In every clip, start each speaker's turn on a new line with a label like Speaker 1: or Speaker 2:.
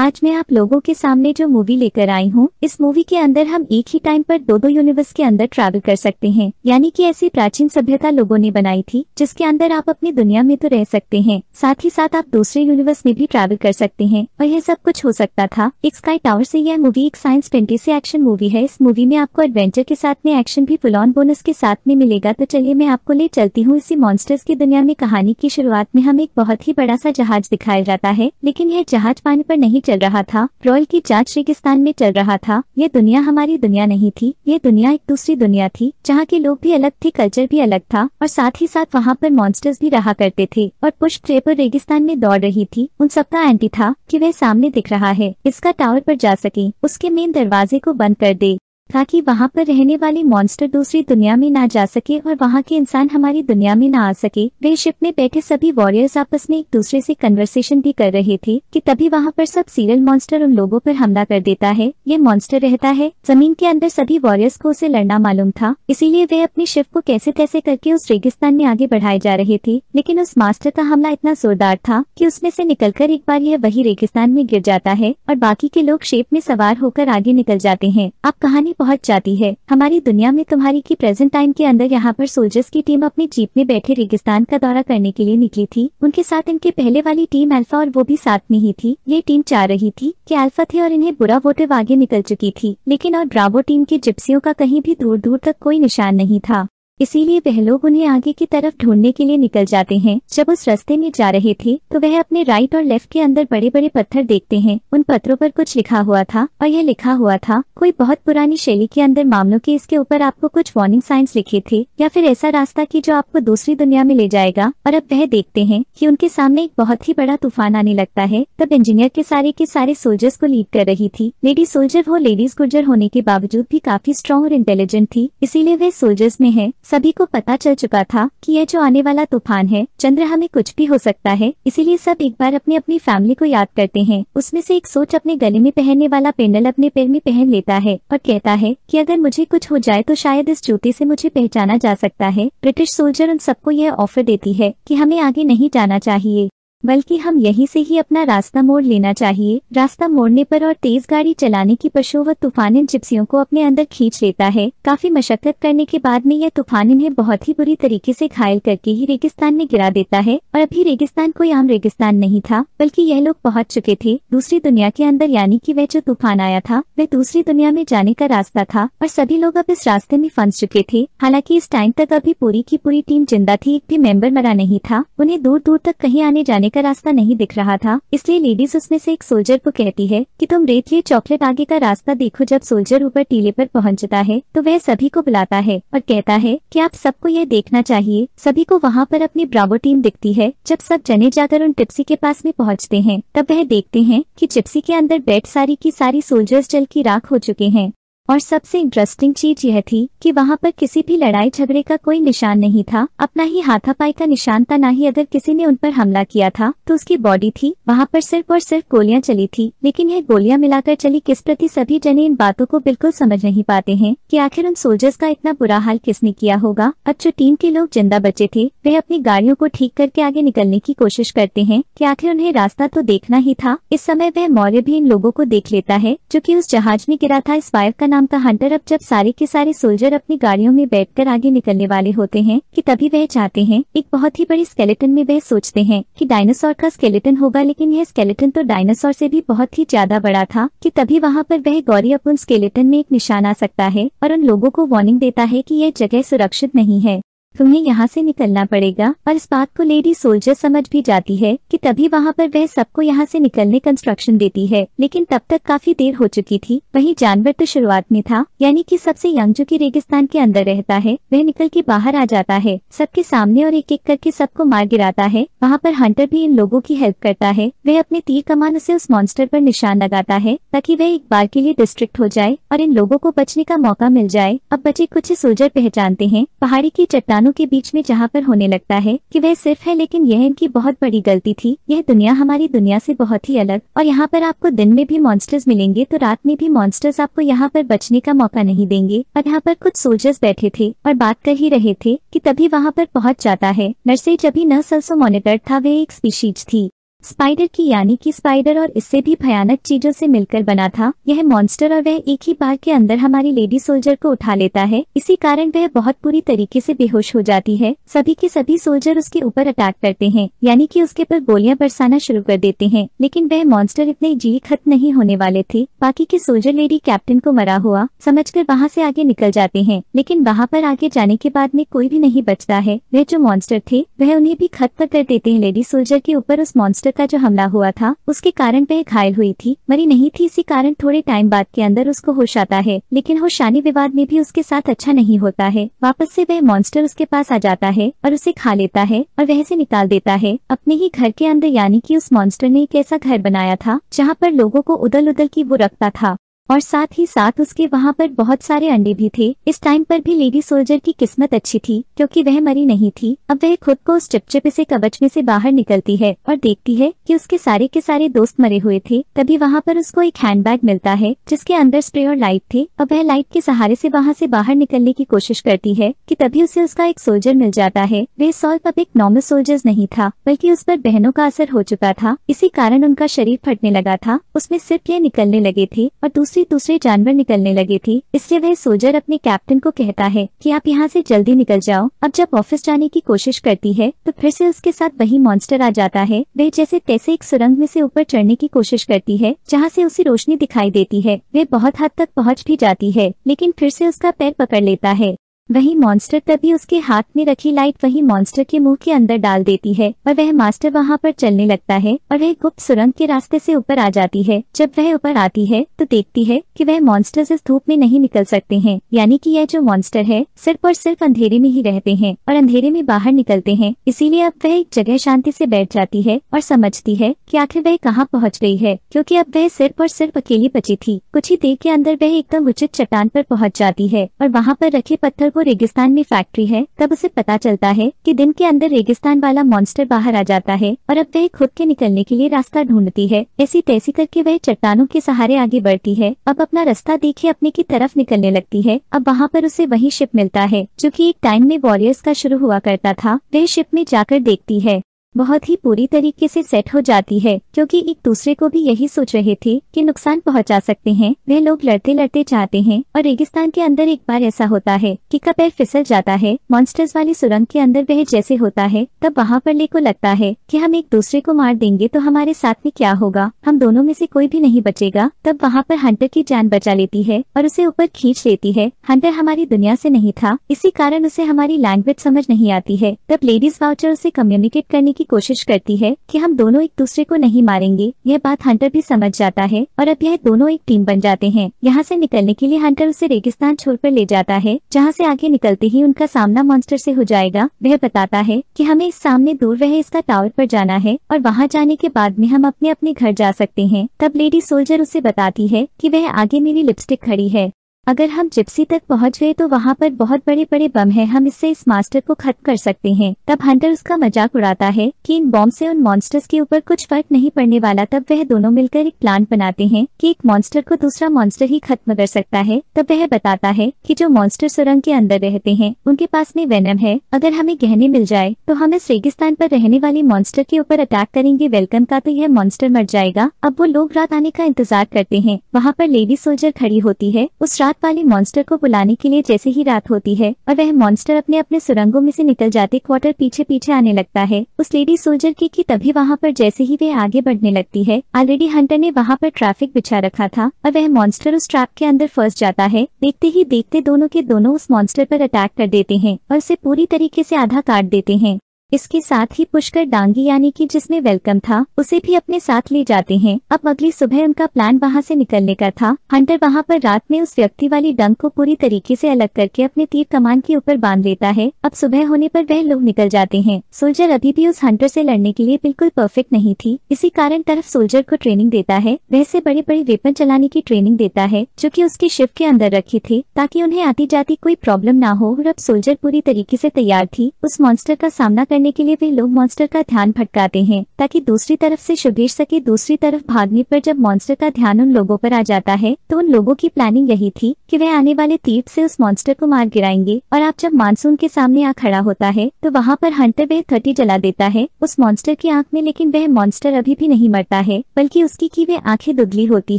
Speaker 1: आज मैं आप लोगों के सामने जो मूवी लेकर आई हूँ इस मूवी के अंदर हम एक ही टाइम पर दो दो यूनिवर्स के अंदर ट्रैवल कर सकते हैं यानी कि ऐसी प्राचीन सभ्यता लोगों ने बनाई थी जिसके अंदर आप अपनी दुनिया में तो रह सकते हैं साथ ही साथ आप दूसरे यूनिवर्स में भी ट्रैवल कर सकते हैं और यह सब कुछ हो सकता था एक स्काई टावर से यह मूवी एक साइंस ट्वेंटी से एक्शन मूवी है इस मूवी में आपको एडवेंचर के साथ में एक्शन भी फुल ऑन बोनस के साथ में मिलेगा तो चलिए मैं आपको ले चलती हूँ इसी मॉन्स्टर्स की दुनिया में कहानी की शुरुआत में हम एक बहुत ही बड़ा सा जहाज दिखाया जाता है लेकिन यह जहाज पानी पर नहीं चल रहा था रॉयल की जांच रेगिस्तान में चल रहा था ये दुनिया हमारी दुनिया नहीं थी ये दुनिया एक दूसरी दुनिया थी जहाँ के लोग भी अलग थे कल्चर भी अलग था और साथ ही साथ वहाँ पर मॉन्स्टर्स भी रहा करते थे और पुष्प ट्रेपर रेगिस्तान में दौड़ रही थी उन सबका एंटी था की वह सामने दिख रहा है इसका टावर आरोप जा सके उसके मेन दरवाजे को बंद कर दे था कि वहाँ पर रहने वाले मॉन्स्टर दूसरी दुनिया में ना जा सके और वहाँ के इंसान हमारी दुनिया में ना आ सके वे शिप में बैठे सभी वॉरियर्स आपस में एक दूसरे से कन्वर्सेशन भी कर रहे थे कि तभी वहाँ पर सब सीरियल मॉन्स्टर उन लोगों पर हमला कर देता है ये मॉन्स्टर रहता है जमीन के अंदर सभी वॉरियर्स को उसे लड़ना मालूम था इसीलिए वे अपनी शिप को कैसे तैसे करके उस रेगिस्तान में आगे बढ़ाए जा रहे थे लेकिन उस मास्टर का हमला इतना जोरदार था की उसमें ऐसी निकलकर एक बार यह वही रेगिस्तान में गिर जाता है और बाकी के लोग शेप में सवार होकर आगे निकल जाते हैं अब कहानी पहुंच जाती है हमारी दुनिया में तुम्हारी की प्रेजेंट टाइम के अंदर यहाँ पर सोल्जर्स की टीम अपनी जीप में बैठे रेगिस्तान का दौरा करने के लिए निकली थी उनके साथ इनके पहले वाली टीम अल्फा और वो भी साथ में ही थी ये टीम चाह रही थी की अल्फा थे और इन्हें बुरा वोटिव आगे निकल चुकी थी लेकिन और ड्रावो टीम के जिप्सियों का कहीं भी दूर दूर तक कोई निशान नहीं था इसीलिए वह लोग उन्हें आगे की तरफ ढूंढने के लिए निकल जाते हैं जब उस रास्ते में जा रहे थे तो वह अपने राइट और लेफ्ट के अंदर बड़े बड़े पत्थर देखते हैं उन पत्थरों पर कुछ लिखा हुआ था और यह लिखा हुआ था कोई बहुत पुरानी शैली के अंदर मामलों के इसके ऊपर आपको कुछ वार्निंग साइंस लिखे थे या फिर ऐसा रास्ता की जो आपको दूसरी दुनिया में ले जाएगा और अब वह देखते हैं की उनके सामने एक बहुत ही बड़ा तूफान आने लगता है तब इंजीनियर के सारे के सारे सोल्जर्स को लीड कर रही थी लेडीज सोल्जर वो लेडीज गुर्जर होने के बावजूद भी काफी स्ट्रॉन्ग और इंटेलिजेंट थी इसीलिए वह सोल्जर्स में है सभी को पता चल चुका था कि यह जो आने वाला तूफान है चंद्र हमें कुछ भी हो सकता है इसीलिए सब एक बार अपनी अपनी फैमिली को याद करते हैं उसमें से एक सोच अपने गले में पहनने वाला पेंडल अपने पैर में पहन लेता है और कहता है कि अगर मुझे कुछ हो जाए तो शायद इस जूते से मुझे पहचाना जा सकता है ब्रिटिश सोल्जर उन सबको यह ऑफर देती है की हमें आगे नहीं जाना चाहिए बल्कि हम यहीं से ही अपना रास्ता मोड़ लेना चाहिए रास्ता मोड़ने पर और तेज गाड़ी चलाने की पशु व तूफान इन जिप्सियों को अपने अंदर खींच लेता है काफी मशक्कत करने के बाद में यह तूफान इन्हें बहुत ही बुरी तरीके से घायल करके ही रेगिस्तान में गिरा देता है और अभी रेगिस्तान कोई आम रेगिस्तान नहीं था बल्कि यह लोग पहुँच चुके थे दूसरी दुनिया के अंदर यानी की वह जो तूफान आया था वह दूसरी दुनिया में जाने का रास्ता था और सभी लोग अब इस रास्ते में फंस चुके थे हालांकि इस टाइम तक अभी पूरी की पूरी टीम जिंदा थी एक भी मेंबर मरा नहीं था उन्हें दूर दूर तक कहीं आने जाने का रास्ता नहीं दिख रहा था इसलिए लेडीज उसमें से एक सोल्जर को कहती है कि तुम रेत लिए चॉकलेट आगे का रास्ता देखो जब सोल्जर ऊपर टीले पर पहुंचता है तो वह सभी को बुलाता है और कहता है कि आप सबको यह देखना चाहिए सभी को वहाँ पर अपनी ब्रावो टीम दिखती है जब सब जने जाकर उन टिप्सी के पास में पहुँचते हैं तब वह देखते हैं की चिप्सी के अंदर बेड सारी की सारी सोल्जर्स जल की राख हो चुके हैं और सबसे इंटरेस्टिंग चीज यह थी कि वहाँ पर किसी भी लड़ाई झगड़े का कोई निशान नहीं था अपना ही हाथापाई का निशान था न ही अगर किसी ने उन पर हमला किया था तो उसकी बॉडी थी वहाँ पर सिर्फ और सिर्फ गोलियाँ चली थी लेकिन यह गोलियाँ मिलाकर चली किस प्रति सभी जने इन बातों को बिल्कुल समझ नहीं पाते हैं की आखिर उन सोल्जर्स का इतना बुरा हाल किसने किया होगा अब जो टीम के लोग जिंदा बचे थे वे अपनी गाड़ियों को ठीक करके आगे निकलने की कोशिश करते हैं की आखिर उन्हें रास्ता तो देखना ही था इस समय वह मौर्य भी इन लोगों को देख लेता है जो की उस जहाज में गिरा था इस वायर का नाम का हंटर अब जब सारे के सारे सोल्जर अपनी गाड़ियों में बैठकर आगे निकलने वाले होते हैं कि तभी वह चाहते हैं एक बहुत ही बड़ी स्केलेटन में वह सोचते हैं कि डायनासोर का स्केलेटन होगा लेकिन यह स्केलेटन तो डायनासोर से भी बहुत ही ज्यादा बड़ा था कि तभी वहाँ पर वह गौरी अपन स्केलेटन में एक निशान आ सकता है और उन लोगों को वार्निंग देता है की यह जगह सुरक्षित नहीं है तुम्हें यहाँ से निकलना पड़ेगा और इस बात को लेडी सोल्जर समझ भी जाती है कि तभी वहाँ पर वह सबको यहाँ से निकलने कंस्ट्रक्शन देती है लेकिन तब तक काफी देर हो चुकी थी वही जानवर तो शुरुआत में था यानी कि सबसे यंग जो की रेगिस्तान के अंदर रहता है वह निकल के बाहर आ जाता है सबके सामने और एक एक करके सबको मार गिराता है वहाँ पर हंटर भी इन लोगों की हेल्प करता है वह अपने तीर कमान से उस मॉन्स्टर पर निशान लगाता है ताकि वह एक बार के लिए डिस्ट्रिक्ट हो जाए और इन लोगों को बचने का मौका मिल जाए अब बचे कुछ सोल्जर पहचानते हैं पहाड़ी की चट्टान इंसानों के बीच में जहाँ पर होने लगता है कि वह सिर्फ है लेकिन यह इनकी बहुत बड़ी गलती थी यह दुनिया हमारी दुनिया से बहुत ही अलग और यहाँ पर आपको दिन में भी मॉन्स्टर्स मिलेंगे तो रात में भी मॉन्स्टर्स आपको यहाँ पर बचने का मौका नहीं देंगे और यहाँ पर कुछ सोल्जर्स बैठे थे और बात कर ही रहे थे की तभी वहाँ पर पहुँच जाता है नर्से जब भी न सलसो मॉनिटर था वह एक स्पीशीज थी स्पाइडर की यानी कि स्पाइडर और इससे भी भयानक चीजों से मिलकर बना था यह मॉन्स्टर और वह एक ही बार के अंदर हमारी लेडी सोल्जर को उठा लेता है इसी कारण वह बहुत बुरी तरीके से बेहोश हो जाती है सभी के सभी सोल्जर उसके ऊपर अटैक करते हैं यानी कि उसके पर गोलियां बरसाना शुरू कर देते हैं लेकिन वह मॉन्स्टर इतने जी खत्म नहीं होने वाले थे बाकी के सोल्जर लेडी कैप्टन को मरा हुआ समझ कर वहाँ से आगे निकल जाते हैं लेकिन वहाँ पर आगे जाने के बाद में कोई भी नहीं बचता है वह जो मॉन्स्टर थे वह उन्हें भी खत्म कर देते हैं लेडी सोल्जर के ऊपर उस मॉन्स्टर का जो हमला हुआ था उसके कारण वह घायल हुई थी मरी नहीं थी इसी कारण थोड़े टाइम बाद के अंदर उसको होश आता है लेकिन होशानी विवाद में भी उसके साथ अच्छा नहीं होता है वापस से वह मॉन्स्टर उसके पास आ जाता है और उसे खा लेता है और वह से निकाल देता है अपने ही घर के अंदर यानी की उस मॉन्स्टर ने एक ऐसा घर बनाया था जहाँ पर लोगो को उदल उदल की वो रखता था और साथ ही साथ उसके वहाँ पर बहुत सारे अंडे भी थे इस टाइम पर भी लेडी सोल्जर की किस्मत अच्छी थी क्योंकि वह मरी नहीं थी अब वह खुद को उस चिपचिप से कबच में से बाहर निकलती है और देखती है कि उसके सारे के सारे दोस्त मरे हुए थे तभी वहाँ पर उसको एक हैंडबैग मिलता है जिसके अंदर स्प्रे और लाइट थे अब वह लाइट के सहारे ऐसी वहाँ ऐसी बाहर निकलने की कोशिश करती है की तभी उसे उसका एक सोल्जर मिल जाता है वह सॉल्व अब एक नॉर्मल सोल्जर नहीं था बल्कि उस पर बहनों का असर हो चुका था इसी कारण उनका शरीर फटने लगा था उसमें सिर्फ ये निकलने लगे थे और दूसरे से दूसरे जानवर निकलने लगे थे इससे वह सोल्जर अपने कैप्टन को कहता है कि आप यहाँ से जल्दी निकल जाओ अब जब ऑफिस जाने की कोशिश करती है तो फिर से उसके साथ वही मॉन्स्टर आ जाता है वह जैसे तैसे एक सुरंग में से ऊपर चढ़ने की कोशिश करती है जहाँ से उसे रोशनी दिखाई देती है वह बहुत हद तक पहुँच भी जाती है लेकिन फिर से उसका पैर पकड़ लेता है वही मॉन्स्टर तभी उसके हाथ में रखी लाइट वही मॉन्स्टर के मुंह के अंदर डाल देती है और वह मास्टर वहाँ पर चलने लगता है और वह गुप्त सुरंग के रास्ते से ऊपर आ जाती है जब वह ऊपर आती है तो देखती है कि वह मॉन्स्टर्स इस धूप में नहीं निकल सकते हैं यानी कि यह जो मॉन्स्टर है सिर्फ और सिर्फ अंधेरे में ही रहते हैं और अंधेरे में बाहर निकलते हैं इसीलिए अब वह एक जगह शांति से बैठ जाती है और समझती है की आखिर वह कहाँ पहुँच गई है क्यूँकी अब वह सिर्फ और सिर्फ अकेली बची थी कुछ ही देर के अंदर वह एकदम उचित चट्टान पर पहुँच जाती है और वहाँ पर रखे पत्थर जब वो रेगिस्तान में फैक्ट्री है तब उसे पता चलता है कि दिन के अंदर रेगिस्तान वाला मॉन्स्टर बाहर आ जाता है और अब वह खुद के निकलने के लिए रास्ता ढूंढती है ऐसी तैसी करके वह चट्टानों के सहारे आगे बढ़ती है अब अपना रास्ता देखे अपने की तरफ निकलने लगती है अब वहाँ पर उसे वही शिप मिलता है जो की एक टाइम में वॉरियर्स का शुरू हुआ करता था वह शिप में जाकर देखती है बहुत ही पूरी तरीके से सेट हो जाती है क्योंकि एक दूसरे को भी यही सोच रहे थे कि नुकसान पहुंचा सकते हैं वह लोग लड़ते लड़ते जाते हैं और रेगिस्तान के अंदर एक बार ऐसा होता है कि का पैर फिसल जाता है मॉन्स्टर्स वाली सुरंग के अंदर वह जैसे होता है तब वहाँ पर ले को लगता है की हम एक दूसरे को मार देंगे तो हमारे साथ में क्या होगा हम दोनों में ऐसी कोई भी नहीं बचेगा तब वहाँ पर हंटर की जान बचा लेती है और उसे ऊपर खींच लेती है हंटर हमारी दुनिया ऐसी नहीं था इसी कारण उसे हमारी लैंग्वेज समझ नहीं आती है तब लेडीज वाउचर उसे कम्युनिकेट करने की की कोशिश करती है कि हम दोनों एक दूसरे को नहीं मारेंगे यह बात हंटर भी समझ जाता है और अब यह दोनों एक टीम बन जाते हैं यहाँ से निकलने के लिए हंटर उसे रेगिस्तान छोड़कर ले जाता है जहाँ से आगे निकलते ही उनका सामना मॉन्स्टर से हो जाएगा वह बताता है कि हमें इस सामने दूर वह इसका टावर पर जाना है और वहाँ जाने के बाद में हम अपने अपने घर जा सकते हैं तब लेडी सोल्जर उसे बताती है कि वह आगे मेरी लिपस्टिक खड़ी है अगर हम जिप्सी तक पहुंच गए तो वहां पर बहुत बड़े बड़े बम हैं हम इससे इस मास्टर को खत्म कर सकते हैं तब हंटर उसका मजाक उड़ाता है कि इन बॉम्ब से उन मॉन्स्टर्स के ऊपर कुछ फर्क नहीं पड़ने वाला तब वह दोनों मिलकर एक प्लान बनाते हैं कि एक मॉन्स्टर को दूसरा मॉन्स्टर ही खत्म कर सकता है तब वह बताता है की जो मॉन्स्टर सुरंग के अंदर रहते हैं उनके पास में वेनम है अगर हमें गहने मिल जाए तो हम इस रेगिस्तान पर रहने वाले मॉन्स्टर के ऊपर अटैक करेंगे वेलकम का तो यह मॉन्स्टर मर जाएगा अब वो लोग रात आने का इंतजार करते हैं वहाँ पर लेडी सोल्जर खड़ी होती है उस रात हाथ वाले मॉन्स्टर को बुलाने के लिए जैसे ही रात होती है और वह मॉन्स्टर अपने अपने सुरंगों में से निकल जाते क्वार्टर पीछे पीछे आने लगता है उस लेडी सोल्जर की की तभी वहाँ पर जैसे ही वे आगे बढ़ने लगती है ऑलरेडी हंटर ने वहाँ पर ट्रैफिक बिछा रखा था और वह मॉन्स्टर उस ट्रैप के अंदर फंस जाता है देखते ही देखते दोनों के दोनों उस मॉन्स्टर पर अटैक कर देते हैं और उसे पूरी तरीके से आधा काट देते हैं इसके साथ ही पुष्कर डांगी यानी कि जिसमें वेलकम था उसे भी अपने साथ ले जाते हैं अब अगली सुबह उनका प्लान वहाँ से निकलने का था हंटर वहाँ पर रात में उस व्यक्ति वाली डंग को पूरी तरीके से अलग करके अपने तीर कमान के ऊपर बांध लेता है अब सुबह होने पर वह लोग निकल जाते हैं सोल्जर अभी भी उस हंटर से लड़ने के लिए बिल्कुल परफेक्ट नहीं थी इसी कारण तरफ सोल्जर को ट्रेनिंग देता है वह से बड़े बड़े वेपन चलाने की ट्रेनिंग देता है जो की उसकी शिफ्ट के अंदर रखी थी ताकि उन्हें आती जाती कोई प्रॉब्लम न हो और अब सोल्जर पूरी तरीके ऐसी तैयार थी उस मॉन्स्टर का सामना करने करने के लिए वे लोग मॉन्स्टर का ध्यान भटकाते हैं ताकि दूसरी तरफ से शुभेर सके दूसरी तरफ भागने पर जब मॉन्स्टर का ध्यान उन लोगों पर आ जाता है तो उन लोगों की प्लानिंग यही थी कि वह आने वाले तीर्थ से उस मॉन्स्टर को मार गिराएंगे और आप जब मानसून के सामने आ खड़ा होता है तो वहाँ पर हंटर वह थर्टी जला देता है उस मॉन्स्टर की आँख में लेकिन वह मॉन्स्टर अभी भी नहीं मरता है बल्कि उसकी की वे आँखें दुगली होती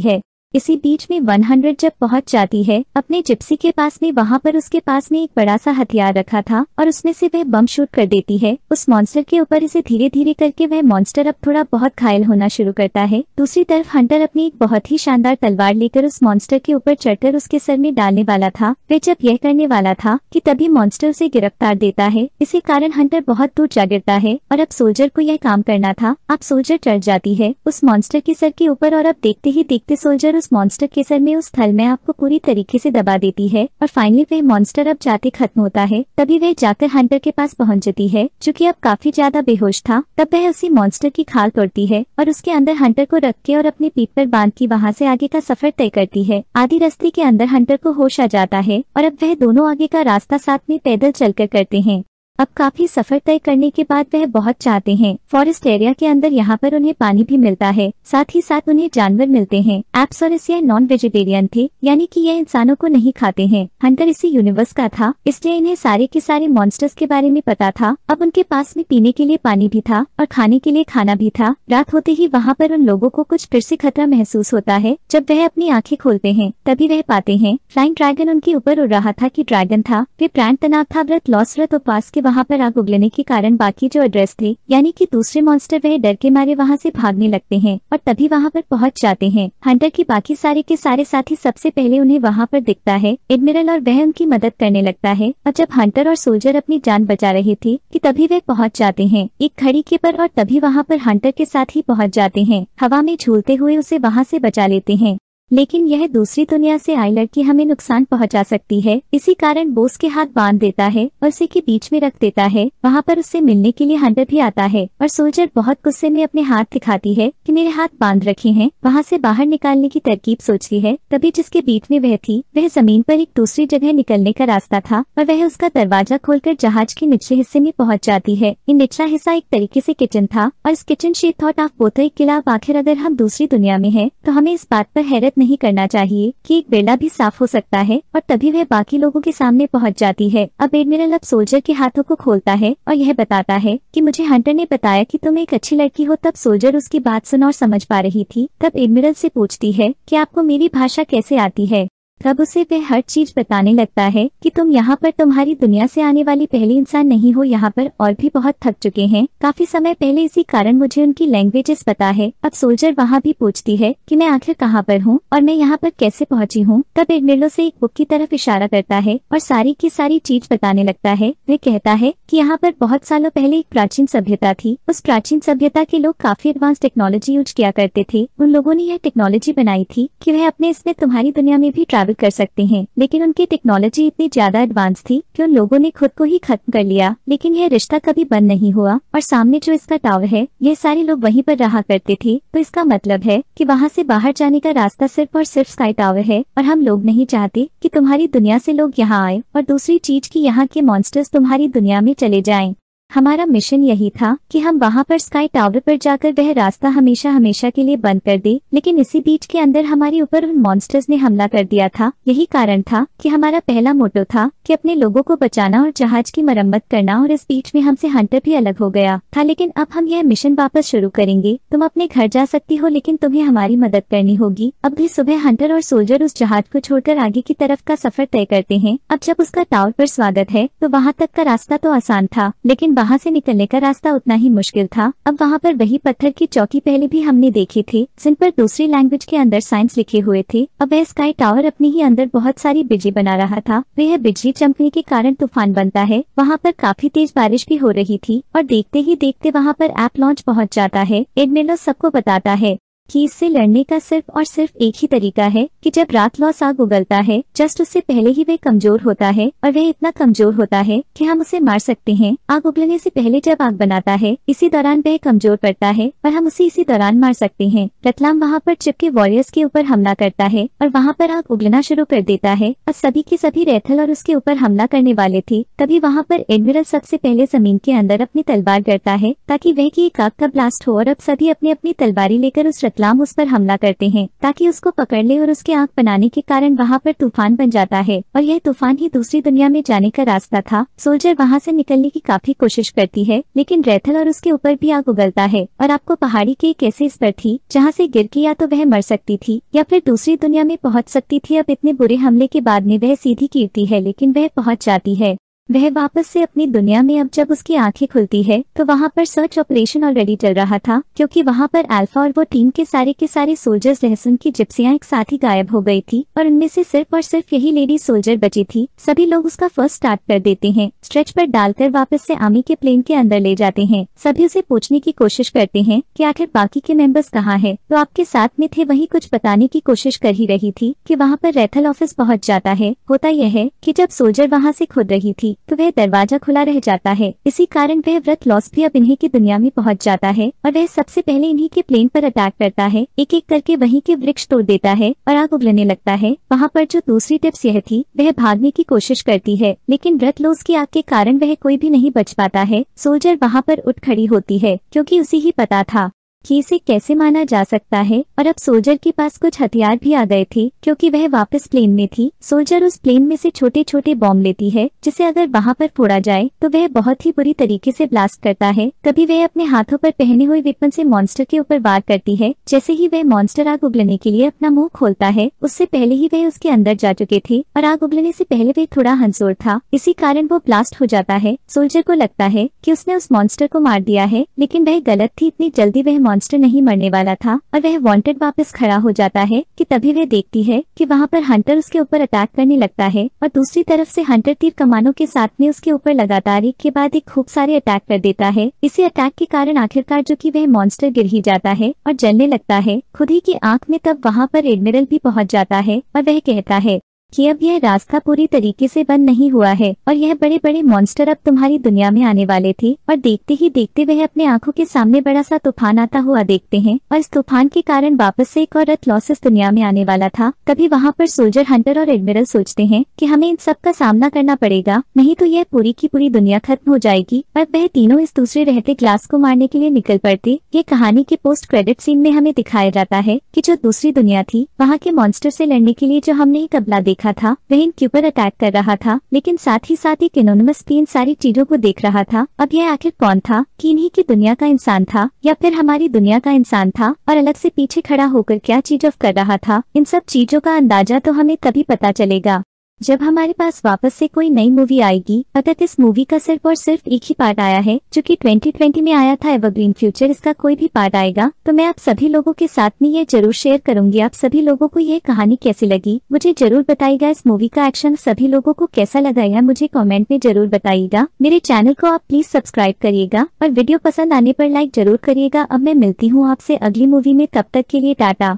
Speaker 1: है इसी बीच में 100 जब पहुंच जाती है अपने जिप्सी के पास में वहां पर उसके पास में एक बड़ा सा हथियार रखा था और उसमें से वह बम शूट कर देती है उस मॉन्स्टर के ऊपर इसे धीरे धीरे करके वह मॉन्स्टर अब थोड़ा बहुत घायल होना शुरू करता है दूसरी तरफ हंटर अपनी एक बहुत ही शानदार तलवार लेकर उस मॉन्स्टर के ऊपर चढ़कर उसके सर में डालने वाला था वह जब यह करने वाला था की तभी मॉन्स्टर उसे गिरफ्तार देता है इसी कारण हंटर बहुत दूर जा गिरता है और अब सोल्जर को यह काम करना था अब सोल्जर चढ़ जाती है उस मॉन्स्टर के सर के ऊपर और अब देखते ही देखते सोल्जर उस उस मॉन्स्टर के सर में उस थल में आपको पूरी तरीके से दबा देती है और फाइनली वह मॉन्स्टर अब जाते खत्म होता है तभी वह जाकर हंटर के पास पहुंच जाती है जो अब काफी ज्यादा बेहोश था तब वह उसी मॉन्स्टर की खाल तोड़ती है और उसके अंदर हंटर को रख के और अपने पीठ पर बांध की वहाँ से आगे का सफर तय करती है आधी रस्ते के अंदर हंटर को होश आ जाता है और अब वह दोनों आगे का रास्ता साथ में पैदल चलकर करते हैं अब काफी सफर तय करने के बाद वह बहुत चाहते हैं फॉरेस्ट एरिया के अंदर यहाँ पर उन्हें पानी भी मिलता है साथ ही साथ उन्हें जानवर मिलते हैं एप्सोरस यह नॉन वेजिटेरियन थे यानी कि यह इंसानों को नहीं खाते हैं हंटर इसी यूनिवर्स का था इसलिए इन्हें सारे के सारे मॉन्स्टर्स के बारे में पता था अब उनके पास में पीने के लिए पानी भी था और खाने के लिए खाना भी था रात होते ही वहाँ पर उन लोगों को कुछ फिर से खतरा महसूस होता है जब वह अपनी आँखें खोलते हैं तभी वह पाते हैं फ्लाइंग ड्रैगन उनके ऊपर उड़ रहा था की ड्रैगन था वे प्राण तनाव था व्रत लॉस व्रत उपास के वहाँ पर आग उगलने के कारण बाकी जो एड्रेस थे यानी कि दूसरे मॉन्स्टर वह डर के मारे वहाँ से भागने लगते हैं और तभी वहाँ पर पहुँच जाते हैं हंटर की बाकी सारे के सारे साथी सबसे पहले उन्हें वहाँ पर दिखता है एडमिरल और वह उनकी मदद करने लगता है और जब हंटर और सोल्जर अपनी जान बचा रहे थे की तभी वे पहुँच जाते हैं एक खड़ी के पर और तभी वहाँ पर हंटर के साथ ही पहुँच जाते हैं हवा में झूलते हुए उसे वहाँ ऐसी बचा लेते हैं लेकिन यह दूसरी दुनिया से आई लड़की हमें नुकसान पहुंचा सकती है इसी कारण बोस के हाथ बांध देता है और उसे के बीच में रख देता है वहाँ पर उससे मिलने के लिए हंटर भी आता है और सोल्जर बहुत गुस्से में अपने हाथ दिखाती है कि मेरे हाथ बांध रखे हैं वहाँ से बाहर निकालने की तरकीब सोचती है तभी जिसके बीच में वह थी वह जमीन पर एक दूसरी जगह निकलने का रास्ता था और वह उसका दरवाजा खोलकर जहाज के निचले हिस्से में पहुँच जाती है ये निचला हिस्सा एक तरीके ऐसी किचन था और इस kitchen she thought of both किला आखिर अगर हम दूसरी दुनिया में है तो हमें इस बात आरोप हैरत नहीं करना चाहिए कि एक बेड़ा भी साफ हो सकता है और तभी वह बाकी लोगों के सामने पहुंच जाती है अब एडमिरल अब सोल्जर के हाथों को खोलता है और यह बताता है कि मुझे हंटर ने बताया कि तुम एक अच्छी लड़की हो तब सोल्जर उसकी बात सुन और समझ पा रही थी तब एडमिरल से पूछती है कि आपको मेरी भाषा कैसे आती है तब उसे वह हर चीज बताने लगता है कि तुम यहाँ पर तुम्हारी दुनिया से आने वाली पहले इंसान नहीं हो यहाँ पर और भी बहुत थक चुके हैं काफी समय पहले इसी कारण मुझे उनकी लैंग्वेजेस पता है अब सोल्जर वहाँ भी पूछती है कि मैं आखिर कहाँ पर हूँ और मैं यहाँ पर कैसे पहुँची हूँ तब एडनेलो ऐसी एक बुक की तरफ इशारा करता है और सारी की सारी चीज बताने लगता है वह कहता है की यहाँ पर बहुत सालों पहले एक प्राचीन सभ्यता थी उस प्राचीन सभ्यता के लोग काफी एडवांस टेक्नोलॉजी यूज किया करते थे उन लोगों ने यह टेक्नोलॉजी बनाई थी की वह अपने इसमें तुम्हारी दुनिया में भी ट्रैवल ट्रैवल कर सकते हैं लेकिन उनकी टेक्नोलॉजी इतनी ज्यादा एडवांस थी कि उन लोगों ने खुद को ही खत्म कर लिया लेकिन यह रिश्ता कभी बंद नहीं हुआ और सामने जो इसका टावर है यह सारे लोग वहीं पर रहा करते थे तो इसका मतलब है कि वहाँ से बाहर जाने का रास्ता सिर्फ और सिर्फ स्काई टावर है और हम लोग नहीं चाहते कि तुम्हारी दुनिया से लोग यहाँ आए और दूसरी चीज की यहाँ के मॉन्स्टर्स तुम्हारी दुनिया में चले जाए हमारा मिशन यही था कि हम वहाँ पर स्काई टावर पर जाकर वह रास्ता हमेशा हमेशा के लिए बंद कर दे लेकिन इसी बीच के अंदर हमारे ऊपर उन मॉन्स्टर्स ने हमला कर दिया था यही कारण था कि हमारा पहला मोटो था कि अपने लोगों को बचाना और जहाज की मरम्मत करना और इस बीच में हमसे हंटर भी अलग हो गया था लेकिन अब हम यह मिशन वापस शुरू करेंगे तुम अपने घर जा सकती हो लेकिन तुम्हें हमारी मदद करनी होगी अब भी सुबह हंटर और सोल्जर उस जहाज को छोड़कर आगे की तरफ का सफर तय करते हैं अब जब उसका टावर पर स्वागत है तो वहाँ तक का रास्ता तो आसान था लेकिन वहाँ से निकलने का रास्ता उतना ही मुश्किल था अब वहाँ पर वही पत्थर की चौकी पहले भी हमने देखी थी जिन पर दूसरी लैंग्वेज के अंदर साइंस लिखे हुए थे अब वह स्काई टावर अपने ही अंदर बहुत सारी बिजली बना रहा था वह बिजली चमकने के कारण तूफान बनता है वहाँ पर काफी तेज बारिश भी हो रही थी और देखते ही देखते वहाँ पर ऐप लॉन्च पहुँच जाता है एडमिरलो सबको बताता है कि इससे लड़ने का सिर्फ और सिर्फ एक ही तरीका है कि जब रात लॉस आग उगलता है जस्ट उससे पहले ही वह कमजोर होता है और वह इतना कमजोर होता है कि हम उसे मार सकते हैं आग उगलने से पहले जब आग बनाता है इसी दौरान वह कमजोर पड़ता है और हम उसे इसी दौरान मार सकते हैं रतलाम वहाँ पर चिपके वॉरियर्स के ऊपर हमला करता है और वहाँ पर आग उगलना शुरू कर देता है और सभी के सभी रैथल और उसके ऊपर हमला करने वाले थे तभी वहाँ पर एडमिरल सबसे पहले जमीन के अंदर अपनी तलवार करता है ताकि वह की एक आग का ब्लास्ट हो और अब सभी अपनी अपनी तलवारी लेकर उस रतलाम उस पर हमला करते हैं ताकि उसको पकड़ ले और उसके आंख बनाने के कारण वहाँ पर तूफान बन जाता है और यह तूफान ही दूसरी दुनिया में जाने का रास्ता था सोल्जर वहाँ से निकलने की काफी कोशिश करती है लेकिन रैथल और उसके ऊपर भी आग उगलता है और आपको पहाड़ी के एक ऐसे स्तर थी जहाँ से गिर के या तो वह मर सकती थी या फिर दूसरी दुनिया में पहुँच सकती थी अब इतने बुरे हमले के बाद में वह सीधी कीर्ति है लेकिन वह पहुँच जाती है वह वापस से अपनी दुनिया में अब जब उसकी आंखें खुलती है तो वहाँ पर सर्च ऑपरेशन ऑलरेडी चल रहा था क्योंकि वहाँ पर अल्फा और वो टीम के सारे के सारे सोल्जर्स लहसुन की जिप्सियाँ एक साथ ही गायब हो गई थी और उनमें से सिर्फ और सिर्फ यही लेडी सोल्जर बची थी सभी लोग उसका फर्स्ट स्टार्ट कर देते हैं स्ट्रेच पर डालकर वापस से आमी के प्लेन के अंदर ले जाते हैं सभी उसे पूछने की कोशिश करते हैं कि आखिर बाकी के मेंबर्स कहाँ है तो आपके साथ में थे वही कुछ बताने की कोशिश कर ही रही थी कि वहाँ पर रेथल ऑफिस पहुँच जाता है होता यह है कि जब सोल्जर वहाँ से खुद रही थी तो वह दरवाजा खुला रह जाता है इसी कारण वह व्रत लॉस भी अब इन्हीं की दुनिया में पहुंच जाता है और वह सबसे पहले इन्हीं के प्लेन पर अटैक करता है एक एक करके वहीं के वृक्ष तोड़ देता है और आग उगलने लगता है वहाँ पर जो दूसरी टिप्स यह थी वह भागने की कोशिश करती है लेकिन व्रत लॉस की आग के कारण वह कोई भी नहीं बच पाता है सोल्जर वहाँ पर उठ खड़ी होती है क्यूँकी उसे ही पता था कि इसे कैसे माना जा सकता है और अब सोल्जर के पास कुछ हथियार भी आ गए थे क्योंकि वह वापस प्लेन में थी सोल्जर उस प्लेन में से छोटे छोटे बॉम्ब लेती है जिसे अगर वहाँ पर फोड़ा जाए तो वह बहुत ही बुरी तरीके से ब्लास्ट करता है कभी वह अपने हाथों पर पहने हुए विपन से मॉन्स्टर के ऊपर वार करती है जैसे ही वह मॉन्स्टर आग उगलने के लिए अपना मुँह खोलता है उससे पहले ही वह उसके अंदर जा चुके थे और आग उगलने से पहले वह थोड़ा हंसोर था इसी कारण वो ब्लास्ट हो जाता है सोल्जर को लगता है की उसने उस मॉन्स्टर को मार दिया है लेकिन वह गलत थी इतनी जल्दी वह मॉन्स्टर नहीं मरने वाला था और वह वांटेड वापस खड़ा हो जाता है कि तभी वह देखती है कि वहाँ पर हंटर उसके ऊपर अटैक करने लगता है और दूसरी तरफ से हंटर तीर कमानों के साथ में उसके ऊपर लगातार एक के बाद एक खूब सारे अटैक कर देता है इसी अटैक के कारण आखिरकार जो की वह मॉन्स्टर गिर ही जाता है और जलने लगता है खुद ही की आँख में तब वहाँ पर एडमिरल भी पहुँच जाता है और वह कहता है कि अब यह रास्ता पूरी तरीके से बंद नहीं हुआ है और यह बड़े बड़े मॉन्स्टर अब तुम्हारी दुनिया में आने वाले थे और देखते ही देखते वह अपने आंखों के सामने बड़ा सा तूफान आता हुआ देखते हैं और इस तूफान के कारण वापस से एक और रथ लॉसेस दुनिया में आने वाला था तभी वहाँ पर सोल्जर हंटर और एडमिरल सोचते हैं की हमें इन सब का सामना करना पड़ेगा नहीं तो यह पूरी की पूरी दुनिया खत्म हो जाएगी और वह तीनों इस दूसरे रहते ग्लास को मारने के लिए निकल पड़ते ये कहानी के पोस्ट क्रेडिट सीन में हमें दिखाया जाता है की जो दूसरी दुनिया थी वहाँ के मॉन्स्टर ऐसी लड़ने के लिए जो हमने ही कबला देखा बैठा था वह इनके ऊपर अटैक कर रहा था लेकिन साथ ही साथ एक एनोनमस भी इन सारी चीजों को देख रहा था अब यह आखिर कौन था कि इन्हीं की दुनिया का इंसान था या फिर हमारी दुनिया का इंसान था और अलग से पीछे खड़ा होकर क्या चीज ऑफ कर रहा था इन सब चीजों का अंदाजा तो हमें कभी पता चलेगा जब हमारे पास वापस से कोई नई मूवी आएगी अगर इस मूवी का सिर्फ और सिर्फ एक ही पार्ट आया है जो कि 2020 में आया था एवरग्रीन फ्यूचर इसका कोई भी पार्ट आएगा तो मैं आप सभी लोगों के साथ में ये जरूर शेयर करूंगी आप सभी लोगों को यह कहानी कैसी लगी मुझे जरूर बताएगा इस मूवी का एक्शन सभी लोगो को कैसा लगा है मुझे कॉमेंट में जरूर बताइएगा मेरे चैनल को आप प्लीज सब्सक्राइब करिएगा और वीडियो पसंद आने आरोप लाइक जरूर करिएगा अब मैं मिलती हूँ आपसे अगली मूवी में तब तक के लिए टाटा